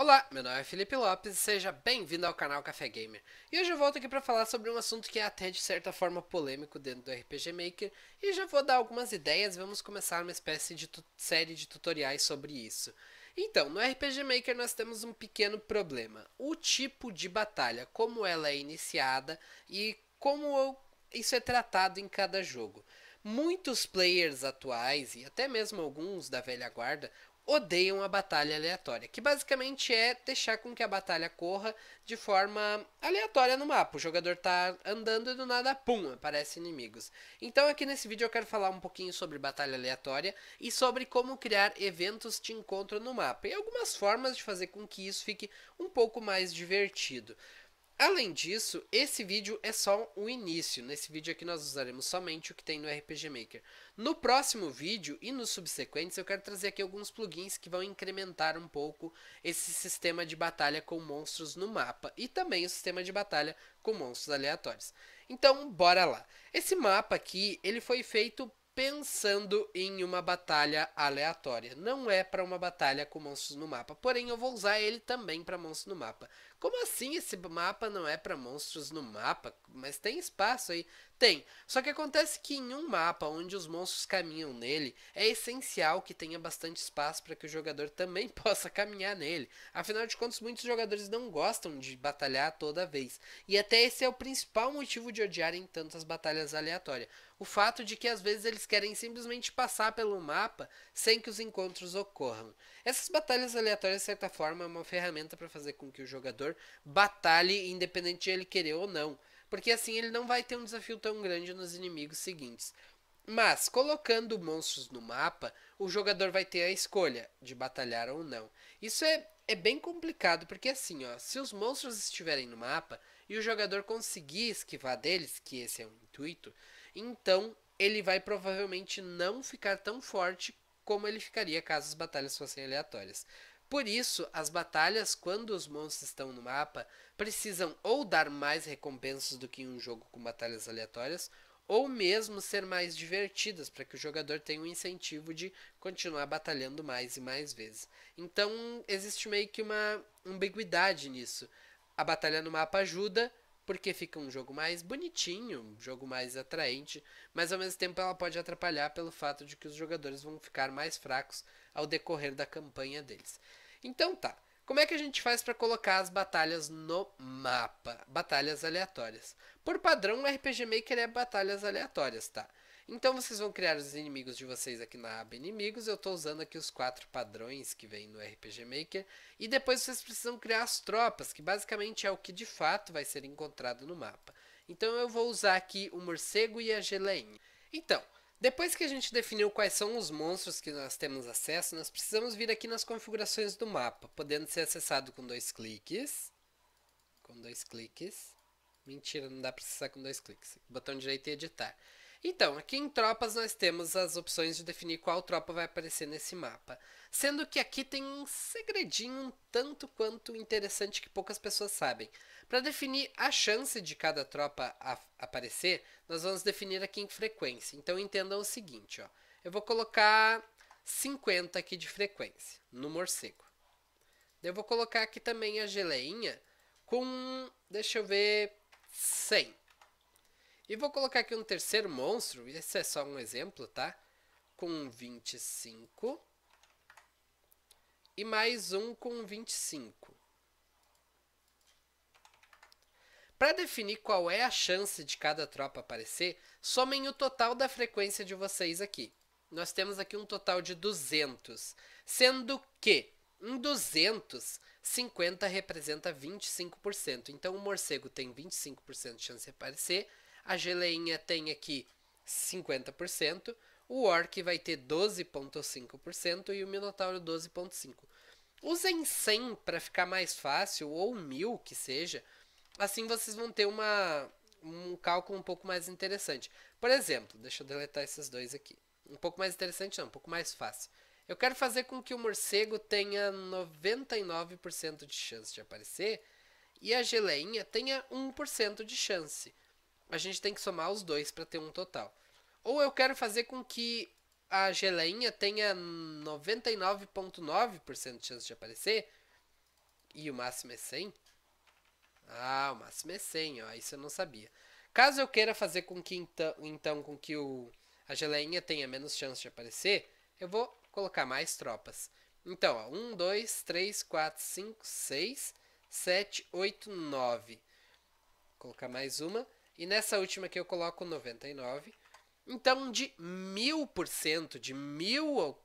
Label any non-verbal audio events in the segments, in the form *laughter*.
Olá, meu nome é Felipe Lopes e seja bem-vindo ao canal Café Gamer. E hoje eu volto aqui para falar sobre um assunto que é até de certa forma polêmico dentro do RPG Maker e já vou dar algumas ideias, vamos começar uma espécie de série de tutoriais sobre isso. Então, no RPG Maker nós temos um pequeno problema, o tipo de batalha, como ela é iniciada e como isso é tratado em cada jogo. Muitos players atuais e até mesmo alguns da velha guarda odeiam a batalha aleatória, que basicamente é deixar com que a batalha corra de forma aleatória no mapa. O jogador tá andando e do nada, pum, aparecem inimigos. Então aqui nesse vídeo eu quero falar um pouquinho sobre batalha aleatória e sobre como criar eventos de encontro no mapa e algumas formas de fazer com que isso fique um pouco mais divertido. Além disso, esse vídeo é só o início. Nesse vídeo aqui nós usaremos somente o que tem no RPG Maker. No próximo vídeo e nos subsequentes eu quero trazer aqui alguns plugins que vão incrementar um pouco esse sistema de batalha com monstros no mapa e também o sistema de batalha com monstros aleatórios. Então, bora lá. Esse mapa aqui, ele foi feito pensando em uma batalha aleatória. Não é para uma batalha com monstros no mapa, porém eu vou usar ele também para monstros no mapa. Como assim esse mapa não é para monstros no mapa? Mas tem espaço aí. Tem. Só que acontece que em um mapa onde os monstros caminham nele, é essencial que tenha bastante espaço para que o jogador também *laughs* possa caminhar nele. Afinal de contas, muitos jogadores não gostam de batalhar toda vez. E até esse é o principal motivo de odiarem tantas batalhas aleatórias o fato de que às vezes eles querem simplesmente passar pelo mapa sem que os encontros ocorram. Essas batalhas aleatórias, de certa forma, é uma ferramenta para fazer com que o jogador batalhe independente de ele querer ou não, porque assim ele não vai ter um desafio tão grande nos inimigos seguintes. Mas, colocando monstros no mapa, o jogador vai ter a escolha de batalhar ou não. Isso é, é bem complicado, porque assim, ó, se os monstros estiverem no mapa e o jogador conseguir esquivar deles, que esse é o intuito, então, ele vai provavelmente não ficar tão forte como ele ficaria caso as batalhas fossem aleatórias. Por isso, as batalhas, quando os monstros estão no mapa, precisam ou dar mais recompensas do que em um jogo com batalhas aleatórias, ou mesmo ser mais divertidas, para que o jogador tenha um incentivo de continuar batalhando mais e mais vezes. Então, existe meio que uma ambiguidade nisso. A batalha no mapa ajuda, porque fica um jogo mais bonitinho, um jogo mais atraente, mas ao mesmo tempo ela pode atrapalhar pelo fato de que os jogadores vão ficar mais fracos ao decorrer da campanha deles. Então tá, como é que a gente faz para colocar as batalhas no mapa? Batalhas aleatórias. Por padrão, o RPG Maker é batalhas aleatórias, tá? Então vocês vão criar os inimigos de vocês aqui na aba inimigos. Eu estou usando aqui os quatro padrões que vem no RPG Maker. E depois vocês precisam criar as tropas, que basicamente é o que de fato vai ser encontrado no mapa. Então eu vou usar aqui o morcego e a geleinha. Então, depois que a gente definiu quais são os monstros que nós temos acesso, nós precisamos vir aqui nas configurações do mapa, podendo ser acessado com dois cliques. Com dois cliques. Mentira, não dá para acessar com dois cliques. Botão direito e editar. Então, aqui em tropas nós temos as opções de definir qual tropa vai aparecer nesse mapa. Sendo que aqui tem um segredinho um tanto quanto interessante que poucas pessoas sabem. Para definir a chance de cada tropa aparecer, nós vamos definir aqui em frequência. Então entendam o seguinte, ó. Eu vou colocar 50 aqui de frequência no morcego. Eu vou colocar aqui também a geleinha com, deixa eu ver, 100. E vou colocar aqui um terceiro monstro, esse é só um exemplo, tá? Com 25. E mais um com 25. Para definir qual é a chance de cada tropa aparecer, somem o total da frequência de vocês aqui. Nós temos aqui um total de 200, sendo que em 200, 50 representa 25%. Então, o morcego tem 25% de chance de aparecer a geleinha tem aqui 50%, o orc vai ter 12,5% e o minotauro 12,5%. Usem 100 para ficar mais fácil, ou 1000 que seja, assim vocês vão ter uma, um cálculo um pouco mais interessante. Por exemplo, deixa eu deletar esses dois aqui. Um pouco mais interessante não, um pouco mais fácil. Eu quero fazer com que o morcego tenha 99% de chance de aparecer e a geleinha tenha 1% de chance a gente tem que somar os dois para ter um total. Ou eu quero fazer com que a geleinha tenha 99,9% de chance de aparecer. E o máximo é 100? Ah, o máximo é 100, ó, isso eu não sabia. Caso eu queira fazer com que então, então com que o, a geleinha tenha menos chance de aparecer, eu vou colocar mais tropas. Então, 1, 2, 3, 4, 5, 6, 7, 8, 9. Vou colocar mais uma. E nessa última aqui eu coloco 99. Então, de mil por cento, de mil,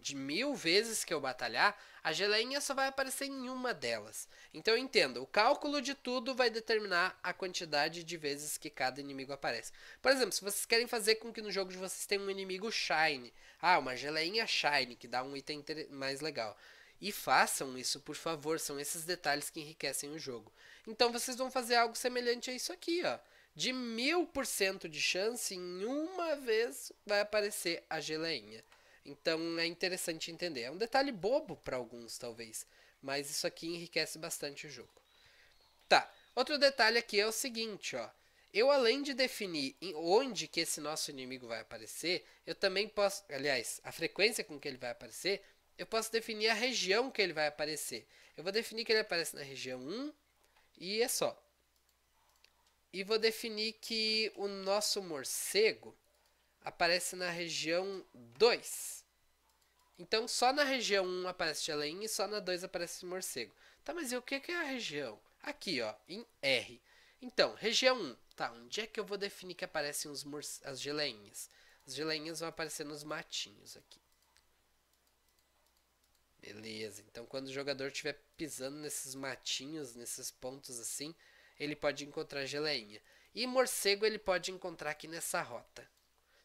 de mil vezes que eu batalhar, a geleinha só vai aparecer em uma delas. Então, entenda, o cálculo de tudo vai determinar a quantidade de vezes que cada inimigo aparece. Por exemplo, se vocês querem fazer com que no jogo de vocês tenha um inimigo shine, ah, uma geleinha shine, que dá um item mais legal. E façam isso, por favor, são esses detalhes que enriquecem o jogo. Então vocês vão fazer algo semelhante a isso aqui, ó de mil por cento de chance, em uma vez vai aparecer a geleinha. Então é interessante entender. É um detalhe bobo para alguns, talvez, mas isso aqui enriquece bastante o jogo. Tá, outro detalhe aqui é o seguinte, ó. Eu, além de definir onde que esse nosso inimigo vai aparecer, eu também posso... Aliás, a frequência com que ele vai aparecer, eu posso definir a região que ele vai aparecer. Eu vou definir que ele aparece na região 1 e é só. E vou definir que o nosso morcego aparece na região 2. Então só na região 1 aparece geleinha e só na 2 aparece morcego. Tá, mas e o que é a região? Aqui, ó, em R. Então, região 1. Tá, onde é que eu vou definir que aparecem os as geleinhas? As geleinhas vão aparecer nos matinhos aqui. Beleza, então quando o jogador estiver pisando nesses matinhos, nesses pontos assim, ele pode encontrar geleinha. E morcego ele pode encontrar aqui nessa rota.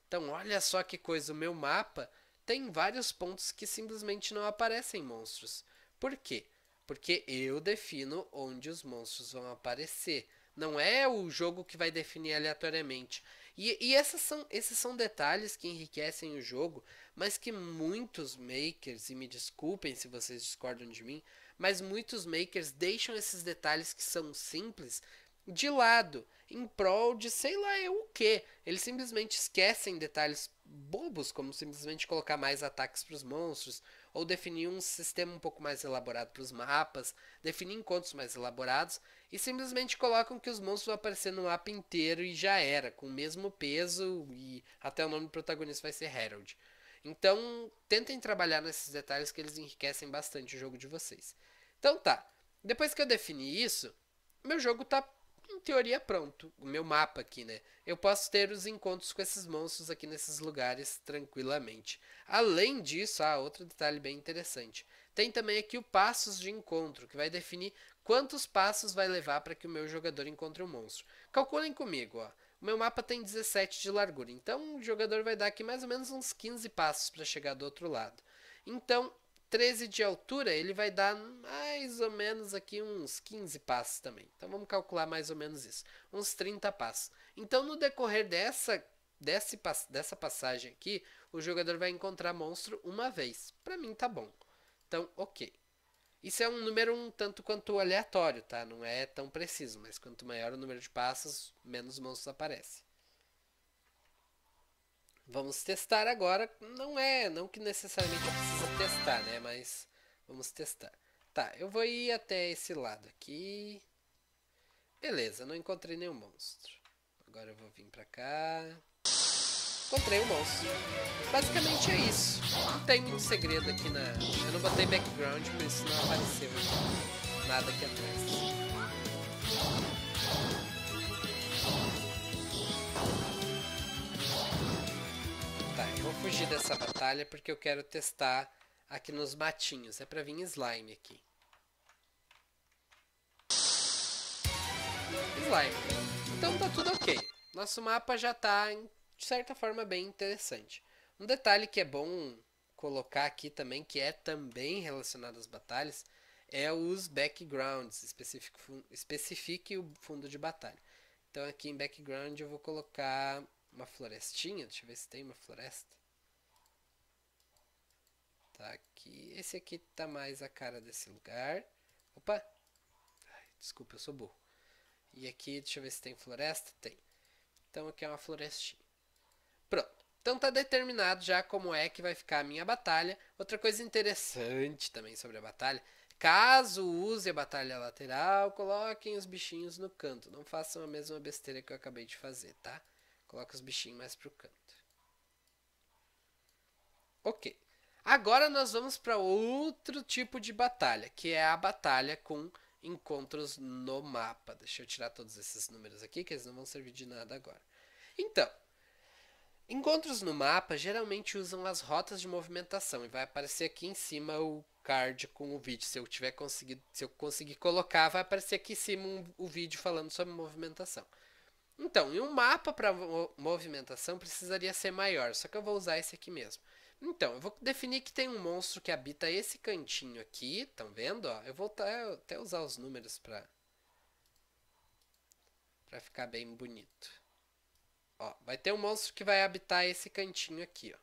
Então, olha só que coisa, o meu mapa tem vários pontos que simplesmente não aparecem monstros. Por quê? Porque eu defino onde os monstros vão aparecer. Não é o jogo que vai definir aleatoriamente. E, e são, esses são detalhes que enriquecem o jogo, mas que muitos makers, e me desculpem se vocês discordam de mim, mas muitos makers deixam esses detalhes que são simples de lado, em prol de sei lá é o que. Eles simplesmente esquecem detalhes bobos, como simplesmente colocar mais ataques para os monstros, ou definir um sistema um pouco mais elaborado para os mapas, definir encontros mais elaborados, e simplesmente colocam que os monstros vão aparecer no mapa inteiro e já era, com o mesmo peso e até o nome do protagonista vai ser Herald então, tentem trabalhar nesses detalhes que eles enriquecem bastante o jogo de vocês. Então tá. Depois que eu defini isso, meu jogo tá em teoria pronto, o meu mapa aqui, né? Eu posso ter os encontros com esses monstros aqui nesses lugares tranquilamente. Além disso, ah, outro detalhe bem interessante. Tem também aqui o passos de encontro, que vai definir quantos passos vai levar para que o meu jogador encontre o um monstro. Calculem comigo, ó. O meu mapa tem 17 de largura, então o jogador vai dar aqui mais ou menos uns 15 passos para chegar do outro lado. Então, 13 de altura, ele vai dar mais ou menos aqui uns 15 passos também. Então vamos calcular mais ou menos isso, uns 30 passos. Então no decorrer dessa, desse, dessa passagem aqui, o jogador vai encontrar monstro uma vez. Para mim tá bom. Então, ok. Isso é um número um tanto quanto aleatório, tá? Não é tão preciso, mas quanto maior o número de passos, menos monstros aparece. Vamos testar agora. Não é, não que necessariamente eu precise testar, né? Mas vamos testar. Tá, eu vou ir até esse lado aqui. Beleza, não encontrei nenhum monstro. Agora eu vou vir pra cá. Encontrei o um monstro. Basicamente é isso. Não tem muito segredo aqui na... Eu não botei background, por isso não apareceu nada aqui atrás. Tá, eu vou fugir dessa batalha porque eu quero testar aqui nos matinhos. É pra vir slime aqui. Slime. Então tá tudo ok. Nosso mapa já tá em de certa forma bem interessante. Um detalhe que é bom colocar aqui também, que é também relacionado às batalhas, é os backgrounds, especifique, o fundo de batalha. Então aqui em background eu vou colocar uma florestinha, deixa eu ver se tem uma floresta. Tá aqui, esse aqui tá mais a cara desse lugar. Opa, Ai, desculpa, eu sou burro. E aqui, deixa eu ver se tem floresta, tem. Então aqui é uma florestinha. Pronto. Então tá determinado já como é que vai ficar a minha batalha. Outra coisa interessante também sobre a batalha, caso use a batalha lateral, coloquem os bichinhos no canto. Não façam a mesma besteira que eu acabei de fazer, tá? Coloque os bichinhos mais pro canto. Ok. Agora nós vamos para outro tipo de batalha, que é a batalha com encontros no mapa. Deixa eu tirar todos esses números aqui, que eles não vão servir de nada agora. Então, Encontros no mapa geralmente usam as rotas de movimentação e vai aparecer aqui em cima o card com o vídeo. Se eu tiver conseguido, se eu conseguir colocar, vai aparecer aqui em cima um, o vídeo falando sobre movimentação. Então, e um mapa para movimentação precisaria ser maior, só que eu vou usar esse aqui mesmo. Então, eu vou definir que tem um monstro que habita esse cantinho aqui, estão vendo? Ó, eu vou até usar os números para ficar bem bonito. Ó, vai ter um monstro que vai habitar esse cantinho aqui, ó.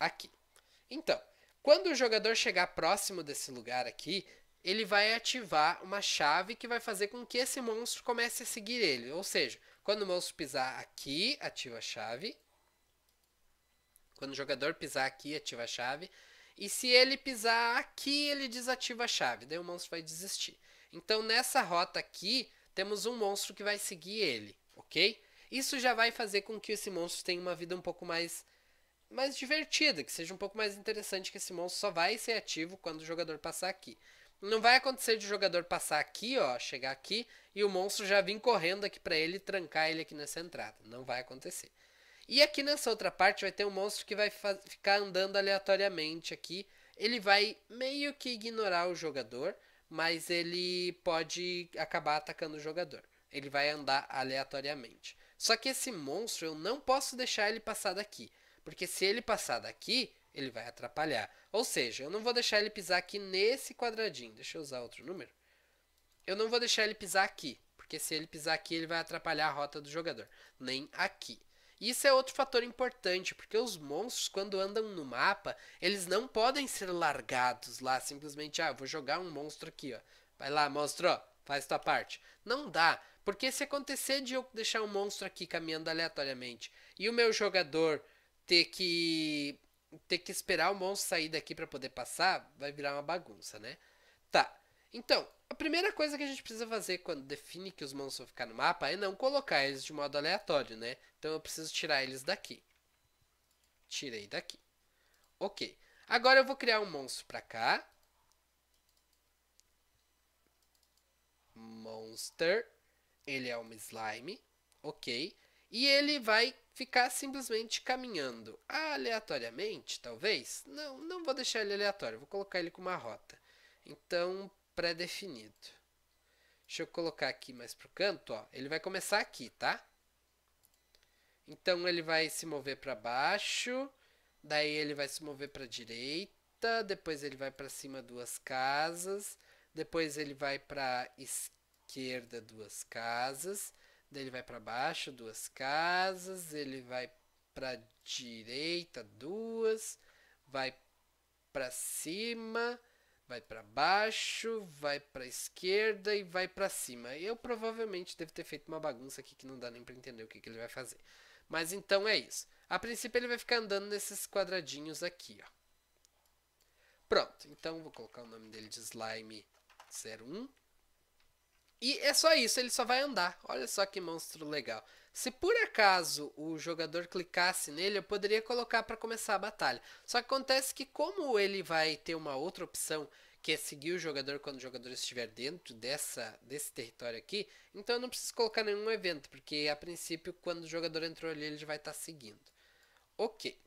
Aqui. Então, quando o jogador chegar próximo desse lugar aqui, ele vai ativar uma chave que vai fazer com que esse monstro comece a seguir ele. Ou seja, quando o monstro pisar aqui, ativa a chave. Quando o jogador pisar aqui, ativa a chave. E se ele pisar aqui, ele desativa a chave. Daí o monstro vai desistir. Então, nessa rota aqui, temos um monstro que vai seguir ele, ok? Isso já vai fazer com que esse monstro tenha uma vida um pouco mais, mais divertida, que seja um pouco mais interessante, que esse monstro só vai ser ativo quando o jogador passar aqui. Não vai acontecer de o jogador passar aqui, ó, chegar aqui e o monstro já vir correndo aqui para ele trancar ele aqui nessa entrada. Não vai acontecer. E aqui nessa outra parte vai ter um monstro que vai ficar andando aleatoriamente aqui. Ele vai meio que ignorar o jogador mas ele pode acabar atacando o jogador. Ele vai andar aleatoriamente. Só que esse monstro eu não posso deixar ele passar daqui, porque se ele passar daqui, ele vai atrapalhar. Ou seja, eu não vou deixar ele pisar aqui nesse quadradinho. Deixa eu usar outro número. Eu não vou deixar ele pisar aqui, porque se ele pisar aqui, ele vai atrapalhar a rota do jogador. Nem aqui. Isso é outro fator importante, porque os monstros, quando andam no mapa, eles não podem ser largados lá, simplesmente, ah, vou jogar um monstro aqui, ó. Vai lá, monstro, ó, faz tua parte. Não dá, porque se acontecer de eu deixar um monstro aqui caminhando aleatoriamente e o meu jogador ter que ter que esperar o monstro sair daqui para poder passar, vai virar uma bagunça, né? Tá. Então, a primeira coisa que a gente precisa fazer quando define que os monstros vão ficar no mapa é não colocar eles de modo aleatório, né? Então eu preciso tirar eles daqui. Tirei daqui. Ok. Agora eu vou criar um monstro pra cá. Monster. Ele é um slime. Ok. E ele vai ficar simplesmente caminhando aleatoriamente, talvez. Não, não vou deixar ele aleatório. Vou colocar ele com uma rota. Então, pré-definido. Deixa eu colocar aqui mais pro canto, ó. Ele vai começar aqui, tá? Então ele vai se mover para baixo, daí ele vai se mover para direita, depois ele vai para cima duas casas, depois ele vai para esquerda duas casas, daí ele vai para baixo duas casas, ele vai para direita duas, vai para cima, vai para baixo, vai para esquerda e vai para cima. Eu provavelmente devo ter feito uma bagunça aqui que não dá nem para entender o que, que ele vai fazer. Mas então é isso. A princípio ele vai ficar andando nesses quadradinhos aqui, ó. Pronto, então vou colocar o nome dele de slime 01. E é só isso, ele só vai andar. Olha só que monstro legal. Se por acaso o jogador clicasse nele, eu poderia colocar para começar a batalha. Só que acontece que como ele vai ter uma outra opção, que é seguir o jogador quando o jogador estiver dentro dessa, desse território aqui, então eu não preciso colocar nenhum evento, porque a princípio quando o jogador entrou ali ele vai estar tá seguindo. Ok.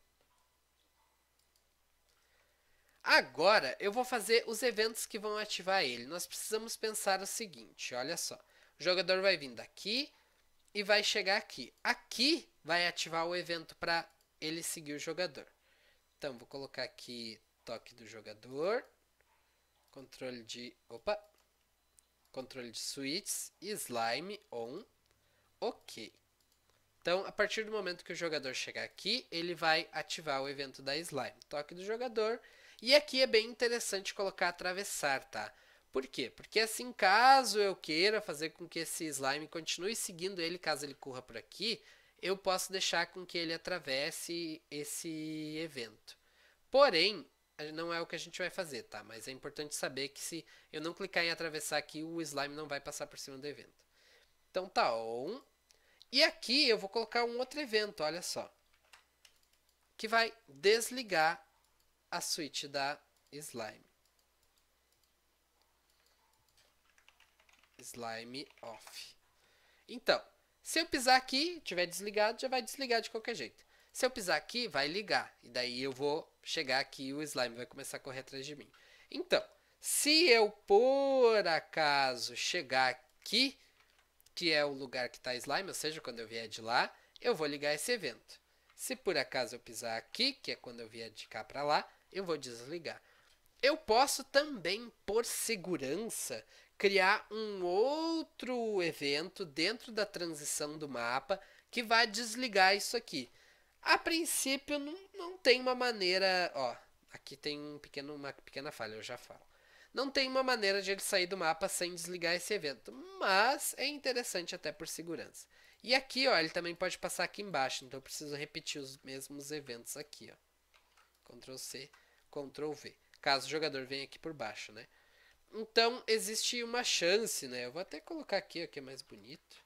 Agora eu vou fazer os eventos que vão ativar ele. Nós precisamos pensar o seguinte, olha só. O jogador vai vir daqui, e vai chegar aqui. Aqui vai ativar o evento para ele seguir o jogador. Então, vou colocar aqui toque do jogador, controle de, opa, controle de switches, slime on, ok. Então, a partir do momento que o jogador chegar aqui, ele vai ativar o evento da slime, toque do jogador. E aqui é bem interessante colocar atravessar, tá? Por quê? Porque assim, caso eu queira fazer com que esse slime continue seguindo ele, caso ele corra por aqui, eu posso deixar com que ele atravesse esse evento. Porém, não é o que a gente vai fazer, tá? Mas é importante saber que se eu não clicar em atravessar aqui, o slime não vai passar por cima do evento. Então tá on. E aqui eu vou colocar um outro evento, olha só. Que vai desligar a suíte da slime. Slime off. Então, se eu pisar aqui, tiver desligado, já vai desligar de qualquer jeito. Se eu pisar aqui, vai ligar. E daí eu vou chegar aqui e o slime vai começar a correr atrás de mim. Então, se eu por acaso chegar aqui, que é o lugar que está slime, ou seja, quando eu vier de lá, eu vou ligar esse evento. Se por acaso eu pisar aqui, que é quando eu vier de cá para lá, eu vou desligar. Eu posso também, por segurança, criar um outro evento dentro da transição do mapa que vai desligar isso aqui. A princípio, não, não tem uma maneira. Ó, aqui tem um pequeno, uma pequena falha, eu já falo. Não tem uma maneira de ele sair do mapa sem desligar esse evento, mas é interessante até por segurança. E aqui, ó, ele também pode passar aqui embaixo, então eu preciso repetir os mesmos eventos aqui, ó. Ctrl C, Ctrl V. Caso o jogador venha aqui por baixo, né? Então existe uma chance, né? Eu vou até colocar aqui, o que é mais bonito.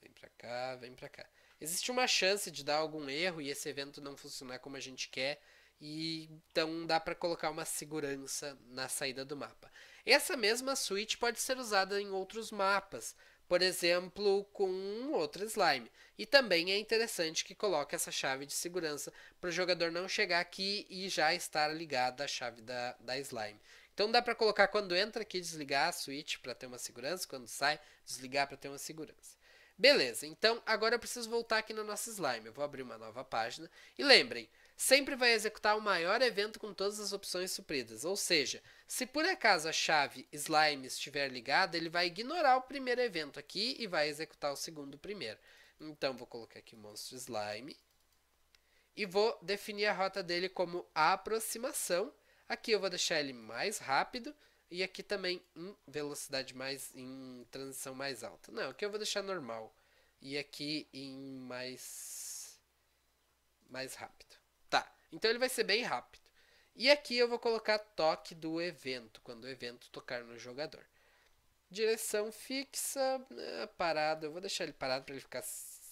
Vem pra cá, vem pra cá. Existe uma chance de dar algum erro e esse evento não funcionar como a gente quer. E então dá para colocar uma segurança na saída do mapa. Essa mesma suíte pode ser usada em outros mapas por exemplo, com outro slime. E também é interessante que coloque essa chave de segurança para o jogador não chegar aqui e já estar ligada a chave da, da slime. Então dá para colocar quando entra aqui, desligar a switch para ter uma segurança, quando sai, desligar para ter uma segurança. Beleza, então agora eu preciso voltar aqui no nosso slime. Eu vou abrir uma nova página. E lembrem, sempre vai executar o maior evento com todas as opções supridas. Ou seja, se por acaso a chave slime estiver ligada, ele vai ignorar o primeiro evento aqui e vai executar o segundo primeiro. Então vou colocar aqui o monstro slime e vou definir a rota dele como a aproximação. Aqui eu vou deixar ele mais rápido e aqui também em velocidade mais em transição mais alta. Não, aqui eu vou deixar normal e aqui em mais mais rápido. Então ele vai ser bem rápido. E aqui eu vou colocar toque do evento, quando o evento tocar no jogador. Direção fixa, eh, parado. Eu vou deixar ele parado para ele ficar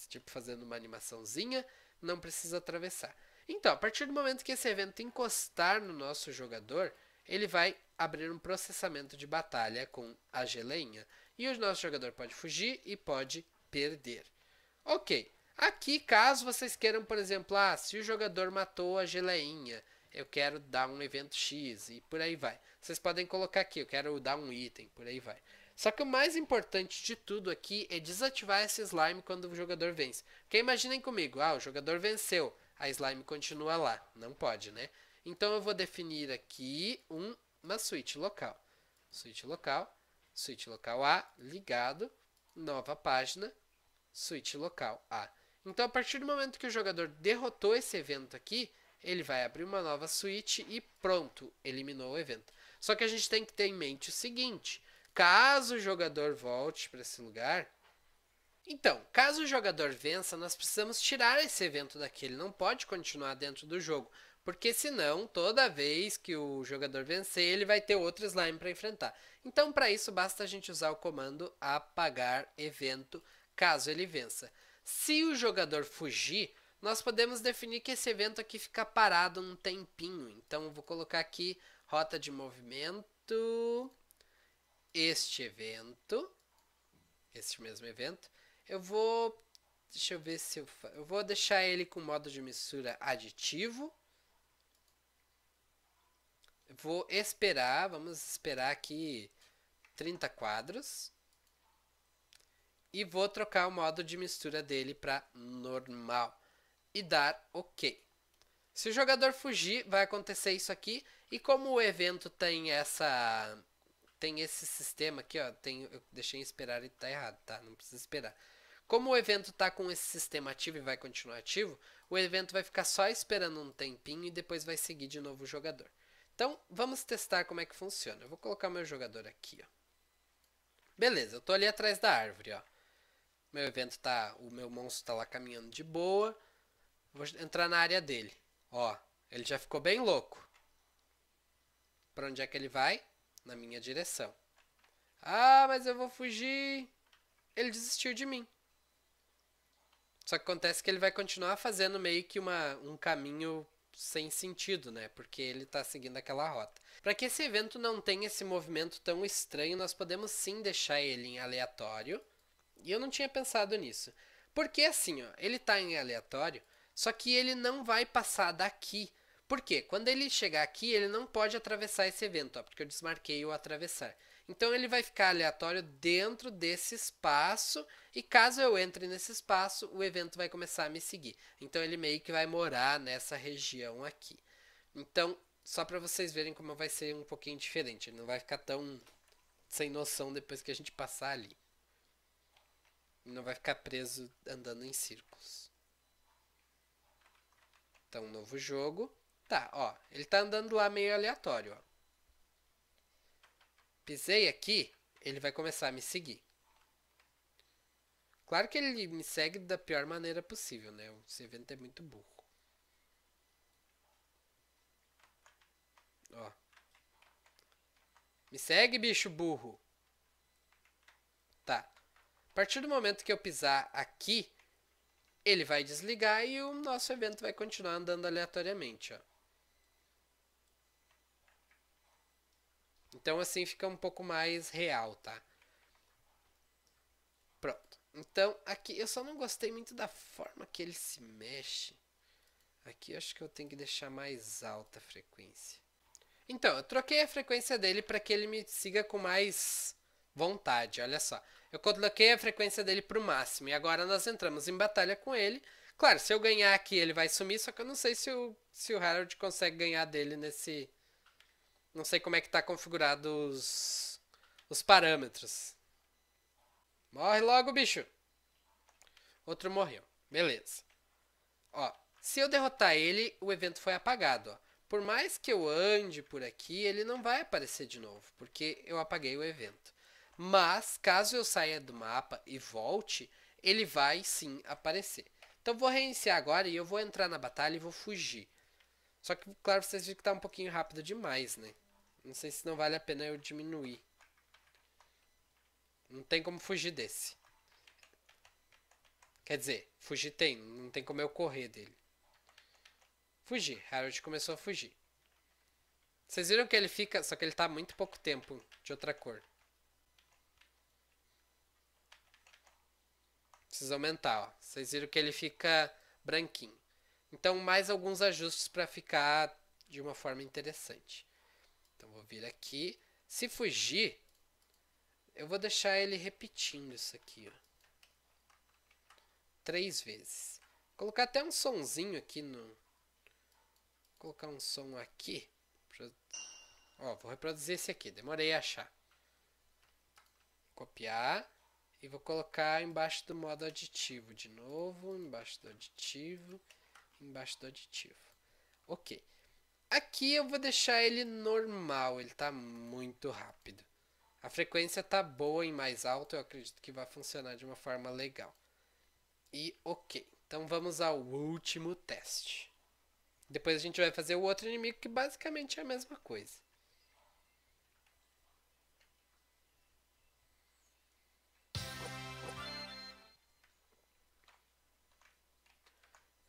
tipo fazendo uma animaçãozinha. Não precisa atravessar. Então, a partir do momento que esse evento encostar no nosso jogador, ele vai abrir um processamento de batalha com a geleinha. E o nosso jogador pode fugir e pode perder. Ok, Aqui, caso vocês queiram, por exemplo, ah, se o jogador matou a geleinha, eu quero dar um evento X e por aí vai. Vocês podem colocar aqui, eu quero dar um item, por aí vai. Só que o mais importante de tudo aqui é desativar esse slime quando o jogador vence. Porque imaginem comigo, ah, o jogador venceu, a slime continua lá. Não pode, né? Então eu vou definir aqui um, uma suíte local. Suíte local, suíte local A, ligado, nova página, suíte local A. Então, a partir do momento que o jogador derrotou esse evento aqui, ele vai abrir uma nova suíte e pronto, eliminou o evento. Só que a gente tem que ter em mente o seguinte: caso o jogador volte para esse lugar. Então, caso o jogador vença, nós precisamos tirar esse evento daqui. Ele não pode continuar dentro do jogo, porque senão, toda vez que o jogador vencer, ele vai ter outro slime para enfrentar. Então, para isso, basta a gente usar o comando apagar evento caso ele vença. Se o jogador fugir, nós podemos definir que esse evento aqui fica parado um tempinho. Então, vou colocar aqui rota de movimento, este evento, este mesmo evento. Eu vou, deixa eu ver se eu, eu vou deixar ele com modo de mistura aditivo. Vou esperar, vamos esperar aqui 30 quadros. E vou trocar o modo de mistura dele para normal. E dar OK. Se o jogador fugir, vai acontecer isso aqui. E como o evento tem essa... Tem esse sistema aqui, ó. Tem, eu deixei esperar e tá errado, tá? Não precisa esperar. Como o evento tá com esse sistema ativo e vai continuar ativo, o evento vai ficar só esperando um tempinho e depois vai seguir de novo o jogador. Então, vamos testar como é que funciona. Eu vou colocar meu jogador aqui, ó. Beleza, eu tô ali atrás da árvore, ó. Meu evento tá. O meu monstro tá lá caminhando de boa. Vou entrar na área dele. Ó, ele já ficou bem louco. Para onde é que ele vai? Na minha direção. Ah, mas eu vou fugir. Ele desistiu de mim. Só que acontece que ele vai continuar fazendo meio que uma, um caminho sem sentido, né? Porque ele tá seguindo aquela rota. Para que esse evento não tenha esse movimento tão estranho, nós podemos sim deixar ele em aleatório e eu não tinha pensado nisso. Porque assim, ó, ele está em aleatório, só que ele não vai passar daqui. Por quê? Quando ele chegar aqui, ele não pode atravessar esse evento, ó, porque eu desmarquei o atravessar. Então ele vai ficar aleatório dentro desse espaço e caso eu entre nesse espaço, o evento vai começar a me seguir. Então ele meio que vai morar nessa região aqui. Então, só para vocês verem como vai ser um pouquinho diferente, ele não vai ficar tão sem noção depois que a gente passar ali. Não vai ficar preso andando em círculos. Então, novo jogo. Tá, ó. Ele tá andando lá meio aleatório, ó. Pisei aqui, ele vai começar a me seguir. Claro que ele me segue da pior maneira possível, né? Esse evento é muito burro. Ó. Me segue, bicho burro. Tá. A partir do momento que eu pisar aqui, ele vai desligar e o nosso evento vai continuar andando aleatoriamente. Ó. Então assim fica um pouco mais real, tá? Pronto. Então aqui eu só não gostei muito da forma que ele se mexe. Aqui acho que eu tenho que deixar mais alta a frequência. Então, eu troquei a frequência dele para que ele me siga com mais vontade, olha só. Eu coloquei a frequência dele para o máximo e agora nós entramos em batalha com ele. Claro, se eu ganhar aqui ele vai sumir, só que eu não sei se o, se o Harold consegue ganhar dele nesse... Não sei como é que tá configurado os, os parâmetros. Morre logo, bicho. Outro morreu. Beleza. Ó, se eu derrotar ele, o evento foi apagado, ó. Por mais que eu ande por aqui, ele não vai aparecer de novo, porque eu apaguei o evento. Mas caso eu saia do mapa e volte, ele vai sim aparecer. Então vou reiniciar agora e eu vou entrar na batalha e vou fugir. Só que, claro, vocês viram que tá um pouquinho rápido demais, né? Não sei se não vale a pena eu diminuir. Não tem como fugir desse. Quer dizer, fugir tem, não tem como eu correr dele. Fugir, Harold começou a fugir. Vocês viram que ele fica, só que ele tá muito pouco tempo de outra cor. Precisa aumentar, ó. Vocês viram que ele fica branquinho. Então, mais alguns ajustes para ficar de uma forma interessante. Então, vou vir aqui. Se fugir, eu vou deixar ele repetindo isso aqui, ó. Três vezes. Vou colocar até um sonzinho aqui no... Vou colocar um som aqui. Pra... Ó, vou reproduzir esse aqui. Demorei a achar. Copiar e vou colocar embaixo do modo aditivo de novo, embaixo do aditivo, embaixo do aditivo. Ok. Aqui eu vou deixar ele normal, ele está muito rápido. A frequência está boa em mais alto, eu acredito que vai funcionar de uma forma legal. E ok, então vamos ao último teste. Depois a gente vai fazer o outro inimigo que basicamente é a mesma coisa.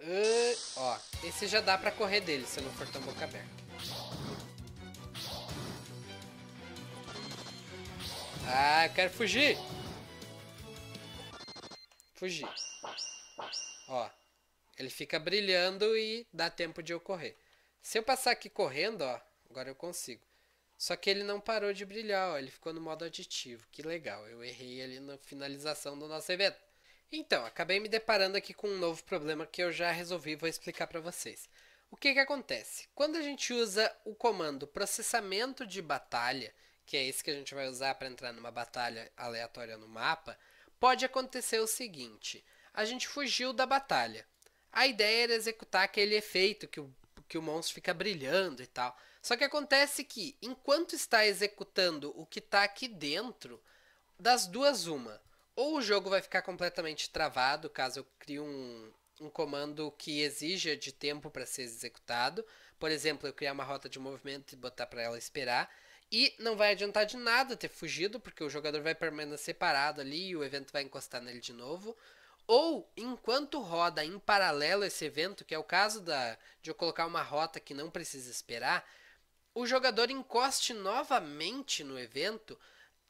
Uh, ó, esse já dá pra correr dele, se eu não for tão boca aberta. Ah, eu quero fugir! Fugir. Ó, ele fica brilhando e dá tempo de eu correr. Se eu passar aqui correndo, ó, agora eu consigo. Só que ele não parou de brilhar, ó, ele ficou no modo aditivo. Que legal, eu errei ali na finalização do nosso evento. Então, acabei me deparando aqui com um novo problema que eu já resolvi e vou explicar para vocês. O que, que acontece? Quando a gente usa o comando processamento de batalha, que é esse que a gente vai usar para entrar numa batalha aleatória no mapa, pode acontecer o seguinte: a gente fugiu da batalha. A ideia era executar aquele efeito que o, que o monstro fica brilhando e tal. Só que acontece que, enquanto está executando o que está aqui dentro, das duas, uma ou o jogo vai ficar completamente travado, caso eu crie um, um comando que exija de tempo para ser executado. Por exemplo, eu criar uma rota de movimento e botar para ela esperar. E não vai adiantar de nada ter fugido, porque o jogador vai permanecer parado ali e o evento vai encostar nele de novo. Ou, enquanto roda em paralelo esse evento, que é o caso da, de eu colocar uma rota que não precisa esperar, o jogador encoste novamente no evento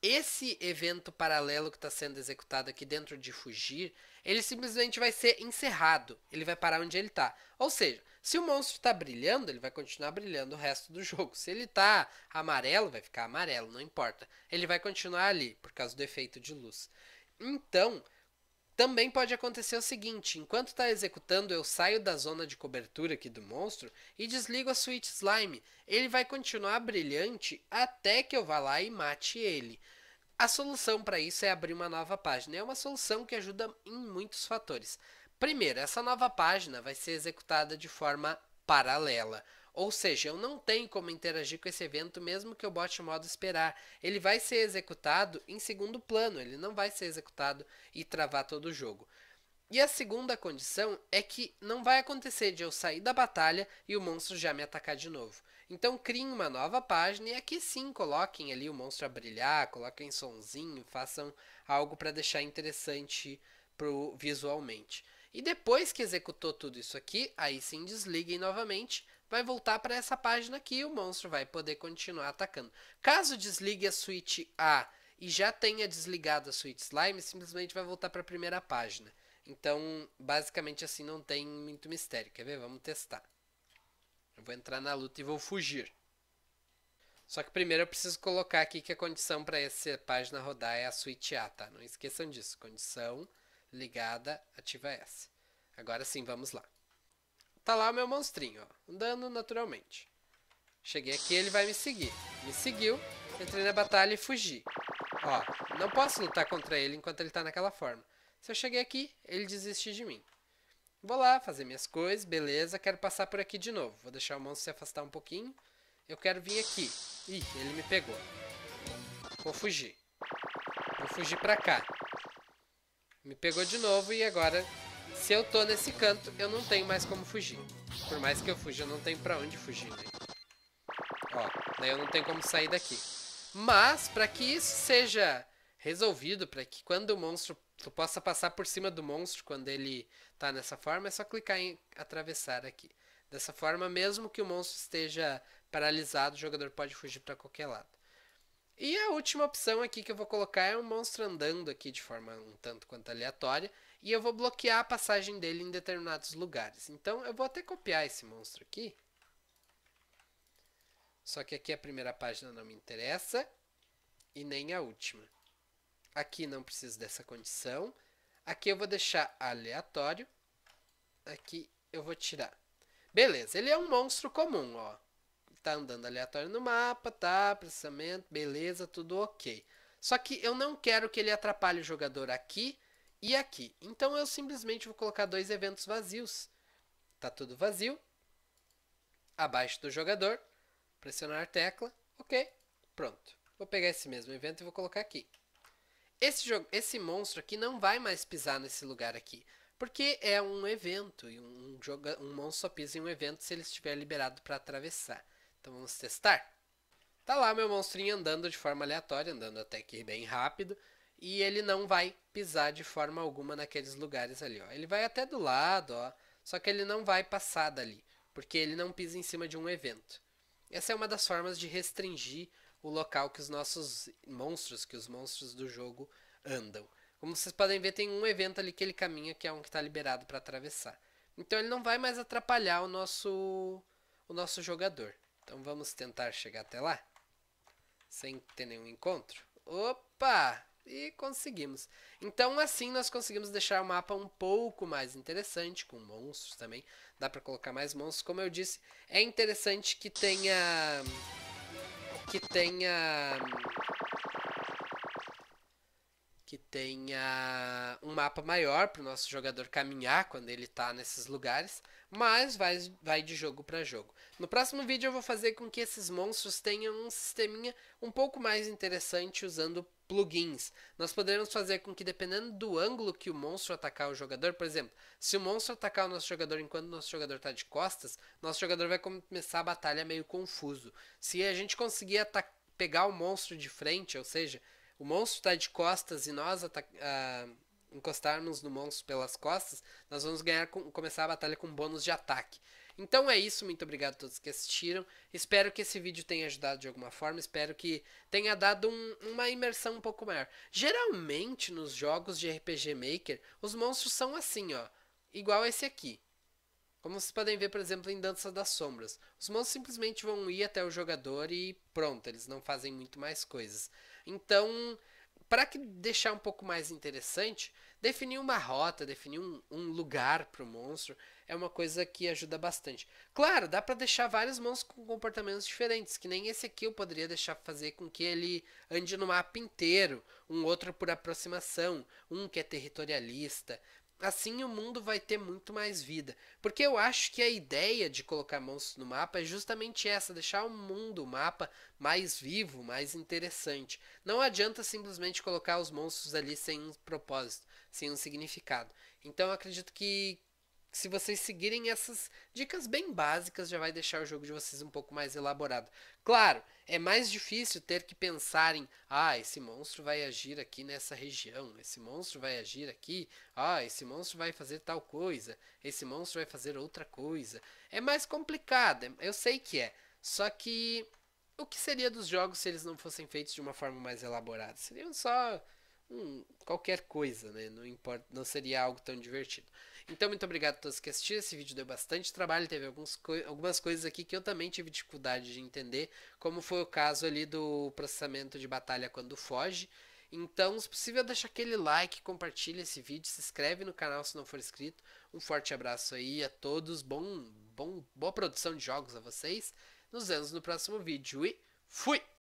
esse evento paralelo que está sendo executado aqui dentro de Fugir, ele simplesmente vai ser encerrado. Ele vai parar onde ele está. Ou seja, se o monstro está brilhando, ele vai continuar brilhando o resto do *laughs* jogo. Se ele está amarelo, vai ficar amarelo, não importa. Ele vai continuar ali, por causa do efeito de luz. Então, também pode acontecer o seguinte: enquanto está executando, eu saio da zona de cobertura aqui do monstro e desligo a Sweet Slime. Ele vai continuar brilhante até que eu vá lá e mate ele. A solução para isso é abrir uma nova página. É uma solução que ajuda em muitos fatores. Primeiro, essa nova página vai ser executada de forma paralela. Ou seja, eu não tenho como interagir com esse evento mesmo que eu bote o modo esperar. Ele vai ser executado em segundo plano, ele não vai ser executado e travar todo o jogo. E a segunda condição é que não vai acontecer de eu sair da batalha e o monstro já me atacar de novo. Então criem uma nova página e aqui sim coloquem ali o monstro a brilhar, coloquem sonzinho, façam algo para deixar interessante pro, visualmente. E depois que executou tudo isso aqui, aí sim desliguem novamente, vai voltar para essa página aqui e o monstro vai poder continuar atacando. Caso desligue a suíte A e já tenha desligado a suíte Slime, simplesmente vai voltar para a primeira página. Então, basicamente assim, não tem muito mistério. Quer ver? Vamos testar. Eu vou entrar na luta e vou fugir. Só que primeiro eu preciso colocar aqui que a condição para essa página rodar é a suíte A, tá? Não esqueçam disso. Condição ligada, ativa S. Agora sim, vamos lá. Tá lá o meu monstrinho, ó, andando naturalmente. Cheguei aqui, ele vai me seguir. Me seguiu, entrei na batalha e fugi. Ó, não posso lutar contra ele enquanto ele tá naquela forma. Se eu cheguei aqui, ele desiste de mim. Vou lá fazer minhas coisas, beleza. Quero passar por aqui de novo. Vou deixar o monstro se afastar um pouquinho. Eu quero vir aqui. Ih, ele me pegou. Vou fugir. Vou fugir pra cá. Me pegou de novo e agora, se eu tô nesse canto, eu não tenho mais como fugir. Por mais que eu fuja, eu não tenho pra onde fugir, né? Ó, daí eu não tenho como sair daqui. Mas, para que isso seja resolvido, para que quando o monstro tu possa passar por cima do monstro quando ele tá nessa forma, é só clicar em atravessar aqui. Dessa forma, mesmo que o monstro esteja paralisado, o jogador pode fugir para qualquer lado. E a última opção aqui que eu vou colocar é um monstro andando aqui de forma um tanto quanto aleatória, e eu vou bloquear a passagem dele em determinados lugares. Então eu vou até copiar esse monstro aqui. Só que aqui a primeira página não me interessa, e nem a última. Aqui não preciso dessa condição. Aqui eu vou deixar aleatório. Aqui eu vou tirar. Beleza, ele é um monstro comum, ó. Tá andando aleatório no mapa, tá, processamento, beleza, tudo ok. Só que eu não quero que ele atrapalhe o jogador aqui e aqui. Então eu simplesmente vou colocar dois eventos vazios. Tá tudo vazio. Abaixo do jogador. Pressionar a tecla. Ok, pronto. Vou pegar esse mesmo evento e vou colocar aqui. Esse, jogo, esse monstro aqui não vai mais pisar nesse lugar aqui. Porque é um evento, e um, um monstro só pisa em um evento se ele estiver liberado para atravessar. Então vamos testar. Tá lá meu monstrinho andando de forma aleatória, andando até que bem rápido. E ele não vai pisar de forma alguma naqueles lugares ali, ó. Ele vai até do lado, ó. Só que ele não vai passar dali, porque ele não pisa em cima de um evento. Essa é uma das formas de restringir o local que os nossos monstros, que os monstros do jogo andam. Como vocês podem ver, tem um evento ali que ele caminha, que é um que está liberado para atravessar. Então ele não vai mais atrapalhar o nosso, o nosso jogador. Então vamos tentar chegar até lá, sem ter nenhum encontro. Opa! E conseguimos. Então assim nós conseguimos deixar o mapa um pouco mais interessante, com monstros também. Dá para colocar mais monstros. Como eu disse, é interessante que tenha que tenha que tenha um mapa maior para o nosso jogador caminhar quando ele está nesses lugares, mas vai, vai de jogo para jogo. No próximo vídeo eu vou fazer com que esses monstros tenham um sisteminha um pouco mais interessante usando plugins. Nós poderemos fazer com que dependendo do ângulo que o monstro atacar o jogador, por exemplo, se o monstro atacar o nosso jogador enquanto o nosso jogador está de costas, nosso jogador vai começar a batalha meio confuso. Se a gente conseguir pegar o monstro de frente, ou seja, o monstro está de costas e nós uh, encostarmos no monstro pelas costas, nós vamos ganhar com, começar a batalha com bônus de ataque. Então é isso, muito obrigado a todos que assistiram. Espero que esse vídeo tenha ajudado de alguma forma, espero que tenha dado um, uma imersão um pouco maior. Geralmente nos jogos de RPG Maker, os monstros são assim, ó, igual esse aqui. Como vocês podem ver, por exemplo, em Dança das Sombras. Os monstros simplesmente vão ir até o jogador e pronto, eles não fazem muito mais coisas. Então, para que deixar um pouco mais interessante, definir uma rota, definir um, um lugar para o monstro é uma coisa que ajuda bastante. Claro, dá para deixar vários monstros com comportamentos diferentes, que nem esse aqui eu poderia deixar fazer com que ele ande no mapa inteiro, um outro por aproximação, um que é territorialista. Assim o mundo vai ter muito mais vida. Porque eu acho que a ideia de colocar monstros no mapa é justamente essa: deixar o mundo, o mapa, mais vivo, mais interessante. Não adianta simplesmente colocar os monstros ali sem um propósito, sem um significado. Então eu acredito que, se vocês seguirem essas dicas bem básicas, já vai deixar o jogo de vocês um pouco mais elaborado. Claro, é mais difícil ter que pensar em, ah, esse monstro vai agir aqui nessa região, esse monstro vai agir aqui, ah, esse monstro vai fazer tal coisa, esse monstro vai fazer outra coisa. É mais complicado, é, eu sei que é, só que o que seria dos jogos se eles não fossem feitos de uma forma mais elaborada? Seriam só hum, qualquer coisa, né? Não importa, não seria algo tão divertido. Então, muito obrigado a todos que assistiram. Esse vídeo deu bastante trabalho. Teve alguns co algumas coisas aqui que eu também tive dificuldade de entender, como foi o caso ali do processamento de batalha quando foge. Então, se possível, deixa aquele like, compartilha esse vídeo, se inscreve no canal se não for inscrito. Um forte abraço aí a todos, bom, bom, boa produção de jogos a vocês. Nos vemos no próximo vídeo e fui!